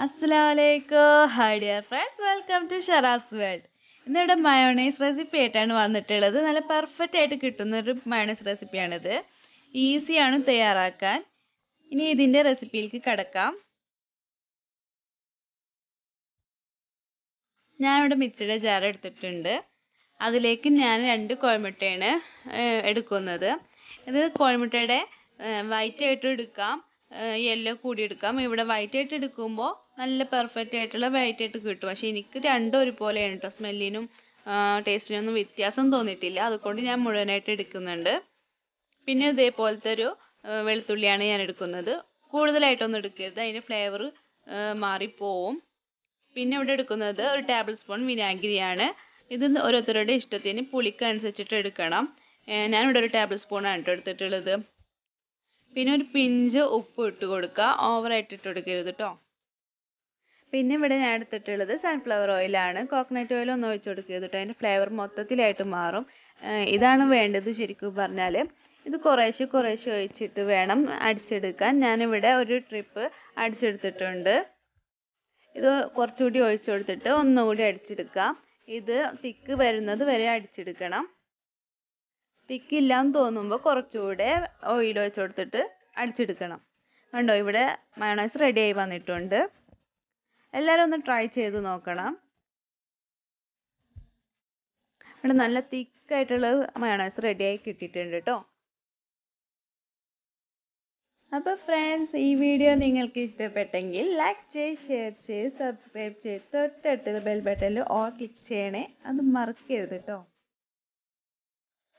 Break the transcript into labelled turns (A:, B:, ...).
A: വലൈക്കോ hi dear friends welcome to Shara's world ഇന്നിവിടെ mayonnaise recipe ആയിട്ടാണ് വന്നിട്ടുള്ളത് നല്ല പെർഫെക്റ്റ് ആയിട്ട് കിട്ടുന്ന ഒരു മയോണൈസ് റെസിപ്പിയാണിത് ഈസിയാണ് തയ്യാറാക്കാൻ ഇനി ഇതിൻ്റെ റെസിപ്പിയിലേക്ക് കിടക്കാം ഞാനിവിടെ മിക്സിയുടെ ജാർ എടുത്തിട്ടുണ്ട് അതിലേക്ക് ഞാൻ രണ്ട് കോഴിമുട്ടയാണ് എടുക്കുന്നത് ഇത് കോഴിമുട്ടയുടെ വൈറ്റ് ആയിട്ട് എടുക്കാം യെല്ലോ കൂടി എടുക്കാം ഇവിടെ വൈറ്റ് ആയിട്ട് എടുക്കുമ്പോൾ നല്ല പെർഫെക്റ്റ് ആയിട്ടുള്ള വൈറ്റ് ആയിട്ട് കിട്ടും പക്ഷേ എനിക്ക് രണ്ടും ഒരുപോലെയാണ് കേട്ടോ സ്മെല്ലിനും ടേസ്റ്റിനൊന്നും വ്യത്യാസം തോന്നിയിട്ടില്ല അതുകൊണ്ട് ഞാൻ മുഴുവനായിട്ട് എടുക്കുന്നുണ്ട് പിന്നെ ഇതേപോലത്തെ ഒരു വെളുത്തുള്ളിയാണ് ഞാൻ എടുക്കുന്നത് കൂടുതലായിട്ടൊന്നും എടുക്കരുത് അതിന് ഫ്ലേവർ മാറിപ്പോവും പിന്നെ ഇവിടെ എടുക്കുന്നത് ഒരു ടേബിൾ സ്പൂൺ വിനാഗിരിയാണ് ഇത് ഓരോരുത്തരുടെ ഇഷ്ടത്തിന് പുളിക്കനുസരിച്ചിട്ട് എടുക്കണം ഞാനിവിടെ ഒരു ടേബിൾ സ്പൂണാണ് എടുത്തിട്ടുള്ളത് പിന്നെ ഒരു പിഞ്ച് ഉപ്പ് ഇട്ട് കൊടുക്കുക ഓവറായിട്ട് ഇട്ട് കൊടുക്കരുത് കേട്ടോ പിന്നെ ഇവിടെ ഞാൻ എടുത്തിട്ടുള്ളത് സൺഫ്ലവർ ഓയിലാണ് കോക്കനട്ട് ഓയിൽ ഒന്നും ഒഴിച്ച് കൊടുക്കരുത് കേട്ടോ അതിൻ്റെ ഫ്ലേവർ മൊത്തത്തിലായിട്ട് മാറും ഇതാണ് വേണ്ടത് ശരിക്കും പറഞ്ഞാൽ ഇത് കുറേശ്ശെ കുറേശ്ശെ ഒഴിച്ചിട്ട് വേണം അടിച്ചെടുക്കാൻ ഞാനിവിടെ ഒരു ട്രിപ്പ് അടിച്ചെടുത്തിട്ടുണ്ട് ഇത് കുറച്ചുകൂടി ഒഴിച്ചു കൊടുത്തിട്ട് ഒന്നുകൂടി അടിച്ചെടുക്കാം ഇത് തിക്ക് വരുന്നത് വരെ അടിച്ചെടുക്കണം തിക്കില്ല എന്ന് തോന്നുമ്പോൾ കുറച്ചുകൂടെ ഓയിൽ ഒഴിച്ച് കൊടുത്തിട്ട് അടിച്ചെടുക്കണം കണ്ടോ ഇവിടെ മയണൈസ് റെഡിയായി വന്നിട്ടുണ്ട് എല്ലാവരും ഒന്ന് ട്രൈ ചെയ്ത് നോക്കണം ഇവിടെ നല്ല തിക്കായിട്ടുള്ള മയണൈസ് റെഡിയായി കിട്ടിയിട്ടുണ്ട് കേട്ടോ അപ്പോൾ ഫ്രണ്ട്സ് ഈ വീഡിയോ നിങ്ങൾക്ക് ഇഷ്ടപ്പെട്ടെങ്കിൽ ലൈക്ക് ചെയ്ത് ഷെയർ ചെയ്ത് സബ്സ്ക്രൈബ് ചെയ്ത് തൊട്ടടുത്ത് ബെൽ ബട്ടണിൽ ഓൾ ക്ലിക്ക് ചെയ്യണേ അത് മറക്കരുത് കേട്ടോ